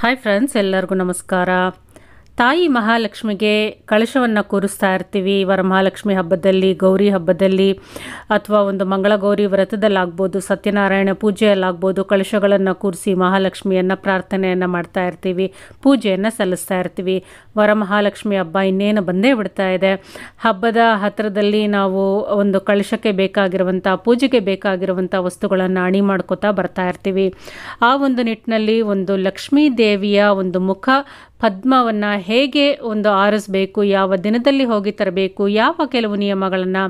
hi friends ಎಲ್ಲರಿಗೂ ನಮಸ್ಕಾರ ತಾಯಿ ಮಹಾಲಕ್ಷ್ಮಿಗೆ ಕಳಶವನ್ನು ಕೂರಿಸ್ತಾ ಇರ್ತೀವಿ ವರಮಹಾಲಕ್ಷ್ಮಿ ಹಬ್ಬದಲ್ಲಿ ಗೌರಿ ಹಬ್ಬದಲ್ಲಿ ಅಥವಾ ಒಂದು ಮಂಗಳ ಗೌರಿ ವ್ರತದಲ್ಲಾಗ್ಬೋದು ಸತ್ಯನಾರಾಯಣ ಪೂಜೆಯಲ್ಲಾಗ್ಬೋದು ಕಳಶಗಳನ್ನು ಕೂರಿಸಿ ಮಹಾಲಕ್ಷ್ಮಿಯನ್ನು ಪ್ರಾರ್ಥನೆಯನ್ನು ಮಾಡ್ತಾ ಇರ್ತೀವಿ ಪೂಜೆಯನ್ನು ಸಲ್ಲಿಸ್ತಾ ಇರ್ತೀವಿ ವರಮಹಾಲಕ್ಷ್ಮಿ ಹಬ್ಬ ಇನ್ನೇನು ಬಂದೇ ಬಿಡ್ತಾ ಇದೆ ಹಬ್ಬದ ಹತ್ತಿರದಲ್ಲಿ ನಾವು ಒಂದು ಕಳಶಕ್ಕೆ ಬೇಕಾಗಿರುವಂಥ ಪೂಜೆಗೆ ಬೇಕಾಗಿರುವಂಥ ವಸ್ತುಗಳನ್ನು ಅಣಿ ಮಾಡ್ಕೋತಾ ಬರ್ತಾ ಇರ್ತೀವಿ ಆ ಒಂದು ನಿಟ್ಟಿನಲ್ಲಿ ಒಂದು ಲಕ್ಷ್ಮೀ ದೇವಿಯ ಒಂದು ಮುಖ ಪದ್ಮವನ್ನು ಹೇಗೆ ಒಂದು ಆರಿಸ್ಬೇಕು ಯಾವ ದಿನದಲ್ಲಿ ಹೋಗಿ ತರಬೇಕು ಯಾವ ಕೆಲವು ನಿಯಮಗಳನ್ನು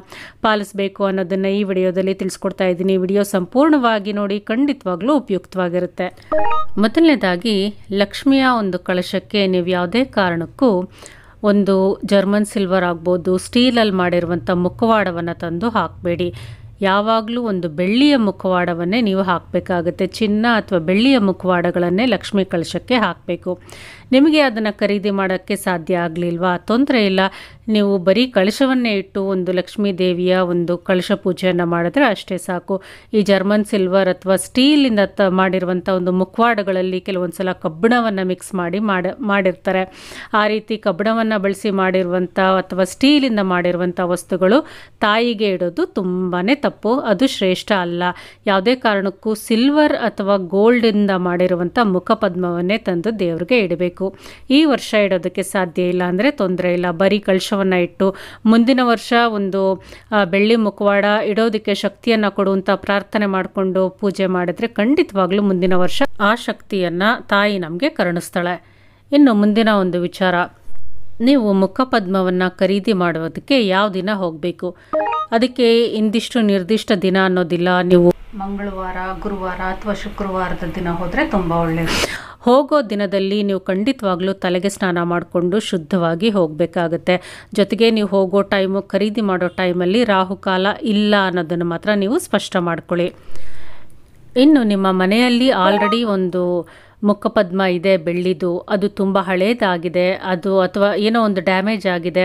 ಪಾಲಿಸಬೇಕು ಅನ್ನೋದನ್ನು ಈ ವಿಡಿಯೋದಲ್ಲಿ ತಿಳಿಸ್ಕೊಡ್ತಾ ಇದ್ದೀನಿ ವಿಡಿಯೋ ಸಂಪೂರ್ಣವಾಗಿ ನೋಡಿ ಖಂಡಿತವಾಗ್ಲೂ ಉಪಯುಕ್ತವಾಗಿರುತ್ತೆ ಮೊದಲನೇದಾಗಿ ಲಕ್ಷ್ಮಿಯ ಒಂದು ಕಳಶಕ್ಕೆ ನೀವು ಯಾವುದೇ ಕಾರಣಕ್ಕೂ ಒಂದು ಜರ್ಮನ್ ಸಿಲ್ವರ್ ಆಗ್ಬೋದು ಸ್ಟೀಲಲ್ಲಿ ಮಾಡಿರುವಂಥ ಮುಖವಾಡವನ್ನು ತಂದು ಹಾಕಬೇಡಿ ಯಾವಾಗಲೂ ಒಂದು ಬೆಳ್ಳಿಯ ಮುಖವಾಡವನ್ನೇ ನೀವು ಹಾಕಬೇಕಾಗುತ್ತೆ ಚಿನ್ನ ಅಥವಾ ಬೆಳ್ಳಿಯ ಮುಖವಾಡಗಳನ್ನೇ ಲಕ್ಷ್ಮಿ ಕಳಶಕ್ಕೆ ಹಾಕಬೇಕು ನಿಮಗೆ ಅದನ್ನು ಖರೀದಿ ಮಾಡೋಕ್ಕೆ ಸಾಧ್ಯ ಆಗಲಿಲ್ವಾ ತೊಂದರೆ ಇಲ್ಲ ನೀವು ಬರೀ ಕಳಶವನ್ನೇ ಇಟ್ಟು ಒಂದು ಲಕ್ಷ್ಮೀ ದೇವಿಯ ಒಂದು ಕಳಶ ಪೂಜೆಯನ್ನು ಮಾಡಿದ್ರೆ ಅಷ್ಟೇ ಸಾಕು ಈ ಜರ್ಮನ್ ಸಿಲ್ವರ್ ಅಥವಾ ಸ್ಟೀಲಿಂದ ತ ಮಾಡಿರುವಂಥ ಒಂದು ಮುಖವಾಡಗಳಲ್ಲಿ ಕೆಲವೊಂದು ಸಲ ಕಬ್ಬಿಣವನ್ನು ಮಿಕ್ಸ್ ಮಾಡಿ ಮಾಡಿ ಮಾಡಿರ್ತಾರೆ ಆ ರೀತಿ ಕಬ್ಬಿಣವನ್ನು ಬಳಸಿ ಮಾಡಿರುವಂಥ ಅಥವಾ ಸ್ಟೀಲಿಂದ ಮಾಡಿರುವಂಥ ವಸ್ತುಗಳು ತಾಯಿಗೆ ಇಡೋದು ತುಂಬಾ ತಪ್ಪು ಅದು ಶ್ರೇಷ್ಠ ಅಲ್ಲ ಯಾವುದೇ ಕಾರಣಕ್ಕೂ ಸಿಲ್ವರ್ ಅಥವಾ ಗೋಲ್ಡಿಂದ ಮಾಡಿರುವಂಥ ಮುಖಪದ್ಮವನ್ನೇ ತಂದು ದೇವರಿಗೆ ಇಡಬೇಕು ಇಡಬೇಕು ಈ ವರ್ಷ ಇಡೋದಕ್ಕೆ ಸಾಧ್ಯ ಇಲ್ಲ ಅಂದರೆ ತೊಂದರೆ ಇಲ್ಲ ಬರೀ ಕಳಶವನ್ನು ಇಟ್ಟು ಮುಂದಿನ ವರ್ಷ ಒಂದು ಬೆಳ್ಳಿ ಮುಖವಾಡ ಇಡೋದಕ್ಕೆ ಶಕ್ತಿಯನ್ನು ಕೊಡುವಂಥ ಪ್ರಾರ್ಥನೆ ಮಾಡಿಕೊಂಡು ಪೂಜೆ ಮಾಡಿದ್ರೆ ಖಂಡಿತವಾಗ್ಲೂ ಮುಂದಿನ ವರ್ಷ ಆ ಶಕ್ತಿಯನ್ನು ತಾಯಿ ನಮಗೆ ಕರುಣಿಸ್ತಾಳೆ ಇನ್ನು ಮುಂದಿನ ಒಂದು ವಿಚಾರ ನೀವು ಮುಖಪದ್ಮವನ್ನು ಖರೀದಿ ಮಾಡೋದಕ್ಕೆ ಯಾವ ದಿನ ಹೋಗಬೇಕು ಅದಕ್ಕೆ ಇಂದಿಷ್ಟು ನಿರ್ದಿಷ್ಟ ದಿನ ಅನ್ನೋದಿಲ್ಲ ನೀವು ಮಂಗಳವಾರ ಗುರುವಾರ ಅಥವಾ ಶುಕ್ರವಾರದ ದಿನ ಹೋದರೆ ತುಂಬ ಒಳ್ಳೆಯದು ಹೋಗೋ ದಿನದಲ್ಲಿ ನೀವು ಖಂಡಿತವಾಗ್ಲೂ ತಲೆಗೆ ಸ್ನಾನ ಮಾಡಿಕೊಂಡು ಶುದ್ಧವಾಗಿ ಹೋಗಬೇಕಾಗತ್ತೆ ಜೊತೆಗೆ ನೀವು ಹೋಗೋ ಟೈಮು ಖರೀದಿ ಮಾಡೋ ಟೈಮಲ್ಲಿ ರಾಹುಕಾಲ ಇಲ್ಲ ಅನ್ನೋದನ್ನು ಮಾತ್ರ ನೀವು ಸ್ಪಷ್ಟ ಮಾಡ್ಕೊಳ್ಳಿ ಇನ್ನು ನಿಮ್ಮ ಮನೆಯಲ್ಲಿ ಆಲ್ರೆಡಿ ಒಂದು ಮುಖಪದ್ಮ ಇದೆ ಬೆಳ್ಳಿದು ಅದು ತುಂಬ ಹಳೇದಾಗಿದೆ ಅದು ಅಥವಾ ಏನೋ ಒಂದು ಡ್ಯಾಮೇಜ್ ಆಗಿದೆ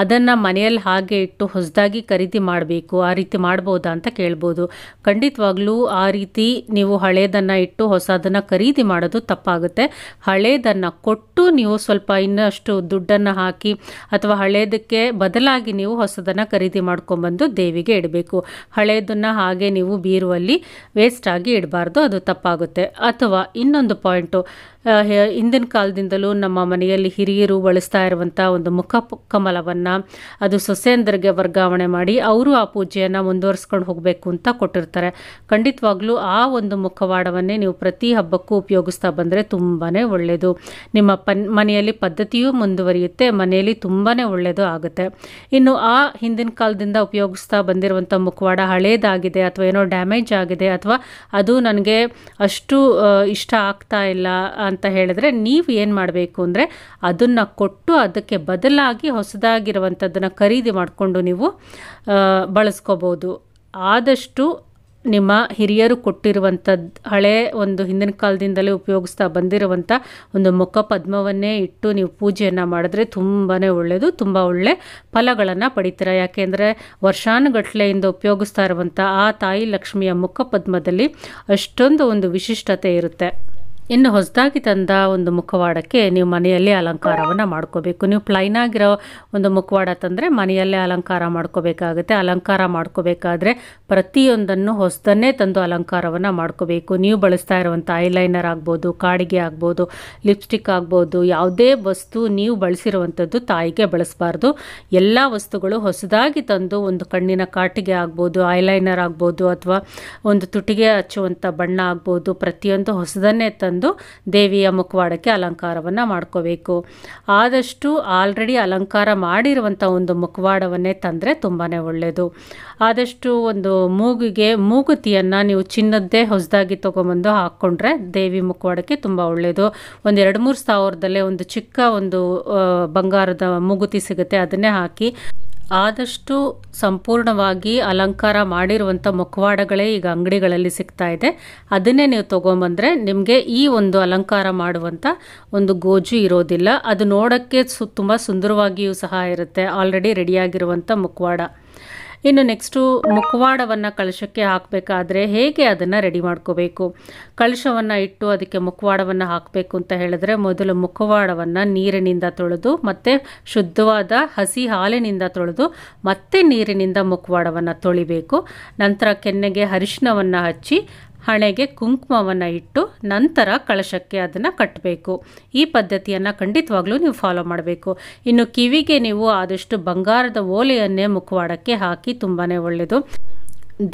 ಅದನ್ನು ಮನೆಯಲ್ಲಿ ಹಾಗೆ ಇಟ್ಟು ಹೊಸದಾಗಿ ಖರೀದಿ ಮಾಡಬೇಕು ಆ ರೀತಿ ಮಾಡ್ಬೋದಾ ಅಂತ ಕೇಳ್ಬೋದು ಖಂಡಿತವಾಗ್ಲೂ ಆ ರೀತಿ ನೀವು ಹಳೇದನ್ನು ಇಟ್ಟು ಹೊಸದನ್ನು ಖರೀದಿ ಮಾಡೋದು ತಪ್ಪಾಗುತ್ತೆ ಹಳೇದನ್ನು ಕೊಟ್ಟು ನೀವು ಸ್ವಲ್ಪ ಇನ್ನಷ್ಟು ದುಡ್ಡನ್ನು ಹಾಕಿ ಅಥವಾ ಹಳೇದಕ್ಕೆ ಬದಲಾಗಿ ನೀವು ಹೊಸದನ್ನು ಖರೀದಿ ಮಾಡ್ಕೊಂಬಂದು ದೇವಿಗೆ ಇಡಬೇಕು ಹಳೇದನ್ನು ಹಾಗೆ ನೀವು ಬೀರುವಲ್ಲಿ ವೇಸ್ಟ್ ಆಗಿ ಇಡಬಾರ್ದು ಅದು ತಪ್ಪಾಗುತ್ತೆ ಅಥವಾ ಇನ್ನೊಂದು ಪಾಯಿಂಟ್ ಪಾಯಿಂಟು ಹಿಂದಿನ ಕಾಲದಿಂದಲೂ ನಮ್ಮ ಮನೆಯಲ್ಲಿ ಹಿರಿಯರು ಬಳಸ್ತಾ ಇರುವಂಥ ಒಂದು ಮುಖ ಕಮಲವನ್ನು ಅದು ಸೊಸೆಯಂದರಿಗೆ ವರ್ಗಾವಣೆ ಮಾಡಿ ಅವರು ಆ ಪೂಜೆಯನ್ನು ಮುಂದುವರಿಸ್ಕೊಂಡು ಹೋಗಬೇಕು ಅಂತ ಕೊಟ್ಟಿರ್ತಾರೆ ಖಂಡಿತವಾಗ್ಲೂ ಆ ಒಂದು ಮುಖವಾಡವನ್ನೇ ನೀವು ಪ್ರತಿ ಹಬ್ಬಕ್ಕೂ ಉಪಯೋಗಿಸ್ತಾ ಬಂದರೆ ತುಂಬಾ ಒಳ್ಳೆಯದು ನಿಮ್ಮ ಪನ್ ಮನೆಯಲ್ಲಿ ಪದ್ಧತಿಯೂ ಮುಂದುವರಿಯುತ್ತೆ ಮನೆಯಲ್ಲಿ ತುಂಬಾ ಒಳ್ಳೆಯದು ಆಗುತ್ತೆ ಇನ್ನು ಆ ಹಿಂದಿನ ಕಾಲದಿಂದ ಉಪಯೋಗಿಸ್ತಾ ಬಂದಿರುವಂಥ ಮುಖವಾಡ ಹಳೇದಾಗಿದೆ ಅಥವಾ ಏನೋ ಡ್ಯಾಮೇಜ್ ಆಗಿದೆ ಅಥವಾ ಅದು ನನಗೆ ಅಷ್ಟು ಇಷ್ಟ ಆಗ್ತಾ ಇಲ್ಲ ಅಂತ ಹೇಳಿದ್ರೆ ನೀವು ಏನು ಮಾಡಬೇಕು ಅಂದರೆ ಅದನ್ನು ಕೊಟ್ಟು ಅದಕ್ಕೆ ಬದಲಾಗಿ ಹೊಸದಾಗಿರುವಂಥದ್ದನ್ನು ಖರೀದಿ ಮಾಡಿಕೊಂಡು ನೀವು ಬಳಸ್ಕೋಬೋದು ಆದಷ್ಟು ನಿಮ್ಮ ಹಿರಿಯರು ಕೊಟ್ಟಿರುವಂಥದ್ದು ಹಳೆ ಒಂದು ಹಿಂದಿನ ಕಾಲದಿಂದಲೇ ಉಪಯೋಗಿಸ್ತಾ ಬಂದಿರುವಂಥ ಒಂದು ಮುಖ ಪದ್ಮವನ್ನೇ ಇಟ್ಟು ನೀವು ಪೂಜೆಯನ್ನು ಮಾಡಿದ್ರೆ ತುಂಬಾ ಒಳ್ಳೆಯದು ತುಂಬ ಒಳ್ಳೆ ಫಲಗಳನ್ನು ಪಡಿತೀರ ಯಾಕೆಂದರೆ ವರ್ಷಾನುಗಟ್ಲೆಯಿಂದ ಉಪಯೋಗಿಸ್ತಾ ಇರುವಂಥ ಆ ತಾಯಿ ಲಕ್ಷ್ಮಿಯ ಮುಖ ಪದ್ಮದಲ್ಲಿ ಅಷ್ಟೊಂದು ಒಂದು ವಿಶಿಷ್ಟತೆ ಇರುತ್ತೆ ಇನ್ನು ಹೊಸದಾಗಿ ತಂದ ಒಂದು ಮುಖವಾಡಕ್ಕೆ ನೀವು ಮನೆಯಲ್ಲೇ ಅಲಂಕಾರವನ್ನು ಮಾಡ್ಕೋಬೇಕು ನೀವು ಪ್ಲೈನ್ ಆಗಿರೋ ಒಂದು ಮುಖವಾಡ ತಂದರೆ ಮನೆಯಲ್ಲೇ ಅಲಂಕಾರ ಮಾಡ್ಕೋಬೇಕಾಗುತ್ತೆ ಅಲಂಕಾರ ಮಾಡ್ಕೋಬೇಕಾದ್ರೆ ಪ್ರತಿಯೊಂದನ್ನು ಹೊಸದನ್ನೇ ತಂದು ಅಲಂಕಾರವನ್ನು ಮಾಡ್ಕೋಬೇಕು ನೀವು ಬಳಸ್ತಾ ಇರುವಂಥ ಐಲೈನರ್ ಆಗ್ಬೋದು ಕಾಡಿಗೆ ಆಗ್ಬೋದು ಲಿಪ್ಸ್ಟಿಕ್ ಆಗ್ಬೋದು ಯಾವುದೇ ವಸ್ತು ನೀವು ಬಳಸಿರುವಂಥದ್ದು ತಾಯಿಗೆ ಬಳಸಬಾರ್ದು ಎಲ್ಲ ವಸ್ತುಗಳು ಹೊಸದಾಗಿ ತಂದು ಒಂದು ಕಣ್ಣಿನ ಕಾಟಿಗೆ ಆಗ್ಬೋದು ಐಲೈನರ್ ಆಗ್ಬೋದು ಅಥವಾ ಒಂದು ತುಟಿಗೆ ಹಚ್ಚುವಂಥ ಬಣ್ಣ ಆಗ್ಬೋದು ಪ್ರತಿಯೊಂದು ಹೊಸದನ್ನೇ ತಂದು ಒಂದು ದೇವಿಯ ಮುಖವಾಡಕ್ಕೆ ಅಲಂಕಾರವನ್ನು ಮಾಡ್ಕೋಬೇಕು ಆದಷ್ಟು ಆಲ್ರೆಡಿ ಅಲಂಕಾರ ಮಾಡಿರುವಂಥ ಒಂದು ಮುಖವಾಡವನ್ನೇ ತಂದರೆ ತುಂಬಾ ಒಳ್ಳೆಯದು ಆದಷ್ಟು ಒಂದು ಮೂಗಿಗೆ ಮೂಗುತಿಯನ್ನು ನೀವು ಚಿನ್ನದ್ದೇ ಹೊಸದಾಗಿ ತೊಗೊಂಬಂದು ಹಾಕ್ಕೊಂಡ್ರೆ ದೇವಿ ಮುಖವಾಡಕ್ಕೆ ತುಂಬ ಒಳ್ಳೆಯದು ಒಂದು ಎರಡು ಮೂರು ಸಾವಿರದಲ್ಲೇ ಒಂದು ಚಿಕ್ಕ ಒಂದು ಬಂಗಾರದ ಮೂಗುತಿ ಸಿಗುತ್ತೆ ಅದನ್ನೇ ಹಾಕಿ ಆದಷ್ಟು ಸಂಪೂರ್ಣವಾಗಿ ಅಲಂಕಾರ ಮಾಡಿರುವಂಥ ಮುಖವಾಡಗಳೇ ಈಗ ಅಂಗಡಿಗಳಲ್ಲಿ ಸಿಗ್ತಾ ಇದೆ ಅದನ್ನೇ ನೀವು ತೊಗೊಂಬಂದರೆ ನಿಮಗೆ ಈ ಒಂದು ಅಲಂಕಾರ ಮಾಡುವಂಥ ಒಂದು ಗೋಜು ಇರೋದಿಲ್ಲ ಅದು ನೋಡೋಕ್ಕೆ ಸು ತುಂಬ ಸುಂದರವಾಗಿಯೂ ಸಹ ಇರುತ್ತೆ ಆಲ್ರೆಡಿ ರೆಡಿಯಾಗಿರುವಂಥ ಮುಖವಾಡ ಇನ್ನು ನೆಕ್ಸ್ಟು ಮುಖವಾಡವನ್ನು ಕಳಶಕ್ಕೆ ಹಾಕಬೇಕಾದ್ರೆ ಹೇಗೆ ಅದನ್ನು ರೆಡಿ ಮಾಡ್ಕೋಬೇಕು ಕಳಶವನ್ನು ಇಟ್ಟು ಅದಕ್ಕೆ ಮುಖವಾಡವನ್ನು ಹಾಕಬೇಕು ಅಂತ ಹೇಳಿದ್ರೆ ಮೊದಲು ಮುಖವಾಡವನ್ನು ನೀರಿನಿಂದ ತೊಳೆದು ಮತ್ತು ಶುದ್ಧವಾದ ಹಸಿ ಹಾಲಿನಿಂದ ತೊಳೆದು ಮತ್ತೆ ನೀರಿನಿಂದ ಮುಖವಾಡವನ್ನು ತೊಳಿಬೇಕು ನಂತರ ಕೆನ್ನೆಗೆ ಅರಿಶಿನವನ್ನು ಹಚ್ಚಿ ಹಣೆಗೆ ಕುಂಕುಮವನ್ನು ಇಟ್ಟು ನಂತರ ಕಳಶಕ್ಕೆ ಅದನ್ನು ಕಟ್ಟಬೇಕು ಈ ಪದ್ಧತಿಯನ್ನು ಖಂಡಿತವಾಗ್ಲೂ ನೀವು ಫಾಲೋ ಮಾಡಬೇಕು ಇನ್ನು ಕಿವಿಗೆ ನೀವು ಆದಷ್ಟು ಬಂಗಾರದ ಓಲೆಯನ್ನೇ ಮುಖವಾಡಕ್ಕೆ ಹಾಕಿ ತುಂಬಾ ಒಳ್ಳೆಯದು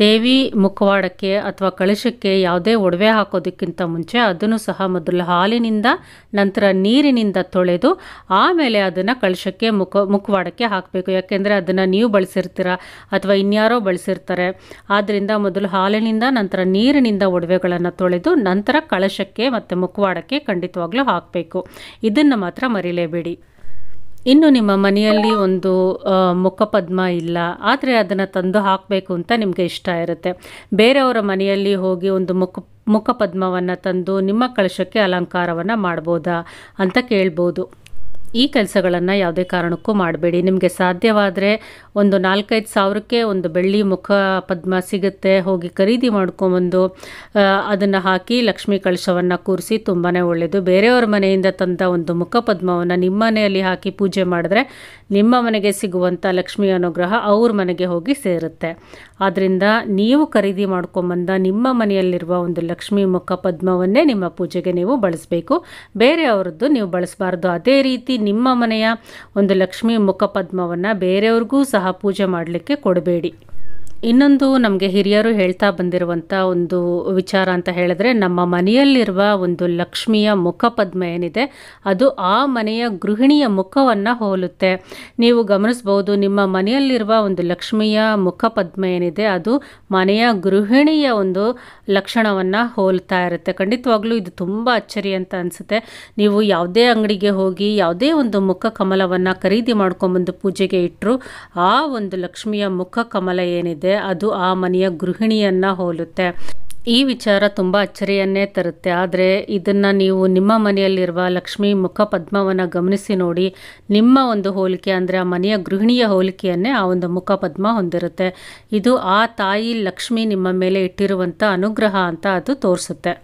ದೇವಿ ಮುಖವಾಡಕ್ಕೆ ಅಥವಾ ಕಳಶಕ್ಕೆ ಯಾವುದೇ ಒಡವೆ ಹಾಕೋದಕ್ಕಿಂತ ಮುಂಚೆ ಅದನ್ನು ಸಹ ಮೊದಲು ಹಾಲಿನಿಂದ ನಂತರ ನೀರಿನಿಂದ ತೊಳೆದು ಆಮೇಲೆ ಅದನ್ನು ಕಳಶಕ್ಕೆ ಮುಖ ಮುಖವಾಡಕ್ಕೆ ಹಾಕಬೇಕು ಯಾಕೆಂದರೆ ಅದನ್ನು ನೀವು ಬಳಸಿರ್ತೀರ ಅಥವಾ ಇನ್ಯಾರೋ ಬಳಸಿರ್ತಾರೆ ಆದ್ದರಿಂದ ಮೊದಲು ಹಾಲಿನಿಂದ ನಂತರ ನೀರಿನಿಂದ ಒಡವೆಗಳನ್ನು ತೊಳೆದು ನಂತರ ಕಳಶಕ್ಕೆ ಮತ್ತು ಮುಖವಾಡಕ್ಕೆ ಖಂಡಿತವಾಗ್ಲೂ ಹಾಕಬೇಕು ಇದನ್ನು ಮಾತ್ರ ಮರಿಲೇಬೇಡಿ ಇನ್ನು ನಿಮ್ಮ ಮನೆಯಲ್ಲಿ ಒಂದು ಮುಖಪದ್ಮ ಇಲ್ಲ ಆದರೆ ಅದನ್ನು ತಂದು ಹಾಕಬೇಕು ಅಂತ ನಿಮಗೆ ಇಷ್ಟ ಇರುತ್ತೆ ಬೇರೆಯವರ ಮನೆಯಲ್ಲಿ ಹೋಗಿ ಒಂದು ಮುಖ ಮುಖಪದ್ಮವನ್ನು ತಂದು ನಿಮ್ಮ ಕಳಶಕ್ಕೆ ಅಲಂಕಾರವನ್ನು ಮಾಡ್ಬೋದಾ ಅಂತ ಕೇಳ್ಬೋದು ಈ ಕೆಲಸಗಳನ್ನು ಯಾವುದೇ ಕಾರಣಕ್ಕೂ ಮಾಡಬೇಡಿ ನಿಮಗೆ ಸಾಧ್ಯವಾದರೆ ಒಂದು ನಾಲ್ಕೈದು ಸಾವಿರಕ್ಕೆ ಒಂದು ಬೆಳ್ಳಿ ಮುಖ ಪದ್ಮ ಸಿಗುತ್ತೆ ಹೋಗಿ ಖರೀದಿ ಮಾಡ್ಕೊಂಬಂದು ಅದನ್ನು ಹಾಕಿ ಲಕ್ಷ್ಮೀ ಕಳಶವನ್ನು ಕೂರಿಸಿ ತುಂಬಾ ಒಳ್ಳೆಯದು ಬೇರೆಯವ್ರ ಮನೆಯಿಂದ ತಂದ ಒಂದು ಮುಖ ಪದ್ಮವನ್ನು ನಿಮ್ಮ ಮನೆಯಲ್ಲಿ ಹಾಕಿ ಪೂಜೆ ಮಾಡಿದ್ರೆ ನಿಮ್ಮ ಮನೆಗೆ ಸಿಗುವಂಥ ಲಕ್ಷ್ಮಿ ಅನುಗ್ರಹ ಅವ್ರ ಮನೆಗೆ ಹೋಗಿ ಸೇರುತ್ತೆ ಆದ್ದರಿಂದ ನೀವು ಖರೀದಿ ಮಾಡ್ಕೊಂಬಂದ ನಿಮ್ಮ ಮನೆಯಲ್ಲಿರುವ ಒಂದು ಲಕ್ಷ್ಮಿ ಮುಖ ಪದ್ಮವನ್ನೇ ನಿಮ್ಮ ಪೂಜೆಗೆ ನೀವು ಬಳಸಬೇಕು ಬೇರೆಯವ್ರದ್ದು ನೀವು ಬಳಸಬಾರ್ದು ಅದೇ ರೀತಿ ನಿಮ್ಮ ಮನೆಯ ಒಂದು ಲಕ್ಷ್ಮಿ ಮುಖ ಪದ್ಮವನ್ನು ಬೇರೆಯವ್ರಿಗೂ ಸಹ ಪೂಜೆ ಮಾಡಲಿಕ್ಕೆ ಕೊಡಬೇಡಿ ಇನ್ನೊಂದು ನಮಗೆ ಹಿರಿಯರು ಹೇಳ್ತಾ ಬಂದಿರುವಂಥ ಒಂದು ವಿಚಾರ ಅಂತ ಹೇಳಿದ್ರೆ ನಮ್ಮ ಮನೆಯಲ್ಲಿರುವ ಒಂದು ಲಕ್ಷ್ಮಿಯ ಮುಖಪದ್ಮ ಏನಿದೆ ಅದು ಆ ಮನೆಯ ಗೃಹಿಣಿಯ ಮುಖವನ್ನು ಹೋಲುತ್ತೆ ನೀವು ಗಮನಿಸಬಹುದು ನಿಮ್ಮ ಮನೆಯಲ್ಲಿರುವ ಒಂದು ಲಕ್ಷ್ಮಿಯ ಮುಖಪದ್ಮ ಏನಿದೆ ಅದು ಮನೆಯ ಗೃಹಿಣಿಯ ಒಂದು ಲಕ್ಷಣವನ್ನು ಹೋಲ್ತಾ ಇರುತ್ತೆ ಖಂಡಿತವಾಗ್ಲೂ ಇದು ತುಂಬ ಅಚ್ಚರಿ ಅಂತ ಅನಿಸುತ್ತೆ ನೀವು ಯಾವುದೇ ಅಂಗಡಿಗೆ ಹೋಗಿ ಯಾವುದೇ ಒಂದು ಮುಖ ಕಮಲವನ್ನು ಖರೀದಿ ಮಾಡ್ಕೊಂಬಂದು ಪೂಜೆಗೆ ಇಟ್ಟರು ಆ ಒಂದು ಲಕ್ಷ್ಮಿಯ ಮುಖ ಕಮಲ ಏನಿದೆ ಅದು ಆ ಮನೆಯ ಗೃಹಿಣಿಯನ್ನು ಹೋಲುತ್ತೆ ಈ ವಿಚಾರ ತುಂಬ ಅಚ್ಚರಿಯನ್ನೇ ತರುತ್ತೆ ಆದರೆ ಇದನ್ನು ನೀವು ನಿಮ್ಮ ಮನೆಯಲ್ಲಿರುವ ಮುಖ ಮುಖಪದ್ಮವನ್ನು ಗಮನಿಸಿ ನೋಡಿ ನಿಮ್ಮ ಒಂದು ಹೋಲಿಕೆ ಅಂದರೆ ಆ ಮನೆಯ ಗೃಹಿಣಿಯ ಹೋಲಿಕೆಯನ್ನೇ ಆ ಒಂದು ಮುಖಪದ್ಮ ಹೊಂದಿರುತ್ತೆ ಇದು ಆ ತಾಯಿ ಲಕ್ಷ್ಮಿ ನಿಮ್ಮ ಮೇಲೆ ಇಟ್ಟಿರುವಂಥ ಅನುಗ್ರಹ ಅಂತ ಅದು ತೋರಿಸುತ್ತೆ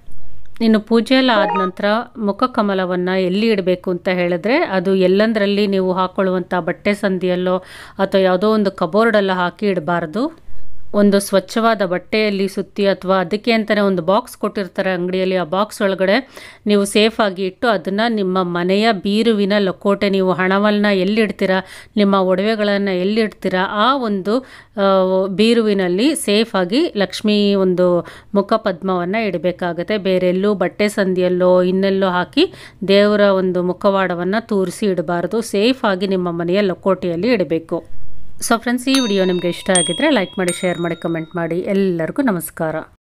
ಇನ್ನು ಪೂಜೆ ಎಲ್ಲ ಆದ ನಂತರ ಕಮಲವನ್ನ ಎಲ್ಲಿ ಇಡಬೇಕು ಅಂತ ಹೇಳಿದ್ರೆ ಅದು ಎಲ್ಲಂದರಲ್ಲಿ ನೀವು ಹಾಕೊಳ್ಳುವಂತ ಬಟ್ಟೆ ಸಂದಿಯಲ್ಲೋ ಅಥವಾ ಯಾವುದೋ ಒಂದು ಕಬೋರ್ಡಲ್ಲೋ ಹಾಕಿ ಇಡಬಾರ್ದು ಒಂದು ಸ್ವಚ್ಛವಾದ ಬಟ್ಟೆಯಲ್ಲಿ ಸುತ್ತಿ ಅಥವಾ ಅದಕ್ಕೆ ಅಂತಲೇ ಒಂದು ಬಾಕ್ಸ್ ಕೊಟ್ಟಿರ್ತಾರೆ ಅಂಗಡಿಯಲ್ಲಿ ಆ ಬಾಕ್ಸ್ ಒಳಗಡೆ ನೀವು ಸೇಫಾಗಿ ಇಟ್ಟು ಅದನ್ನು ನಿಮ್ಮ ಮನೆಯ ಬೀರುವಿನ ಲಕೋಟೆ ನೀವು ಹಣವನ್ನು ಎಲ್ಲಿಡ್ತೀರಾ ನಿಮ್ಮ ಒಡವೆಗಳನ್ನು ಎಲ್ಲಿಡ್ತೀರಾ ಆ ಒಂದು ಬೀರುವಿನಲ್ಲಿ ಸೇಫಾಗಿ ಲಕ್ಷ್ಮೀ ಒಂದು ಮುಖಪದ್ಮವನ್ನು ಇಡಬೇಕಾಗತ್ತೆ ಬೇರೆಲ್ಲೂ ಬಟ್ಟೆ ಸಂದಿಯಲ್ಲೋ ಇನ್ನೆಲ್ಲೋ ಹಾಕಿ ದೇವರ ಒಂದು ಮುಖವಾಡವನ್ನು ತೂರಿಸಿ ಇಡಬಾರ್ದು ಸೇಫಾಗಿ ನಿಮ್ಮ ಮನೆಯ ಲಕೋಟೆಯಲ್ಲಿ ಇಡಬೇಕು ಸೊ ಫ್ರೆಂಡ್ಸ್ ಈ ವಿಡಿಯೋ ನಿಮಗೆ ಇಷ್ಟ ಆಗಿದ್ರೆ ಲೈಕ್ ಮಾಡಿ ಶೇರ್ ಮಾಡಿ ಕಮೆಂಟ್ ಮಾಡಿ ಎಲ್ಲರಿಗೂ ನಮಸ್ಕಾರ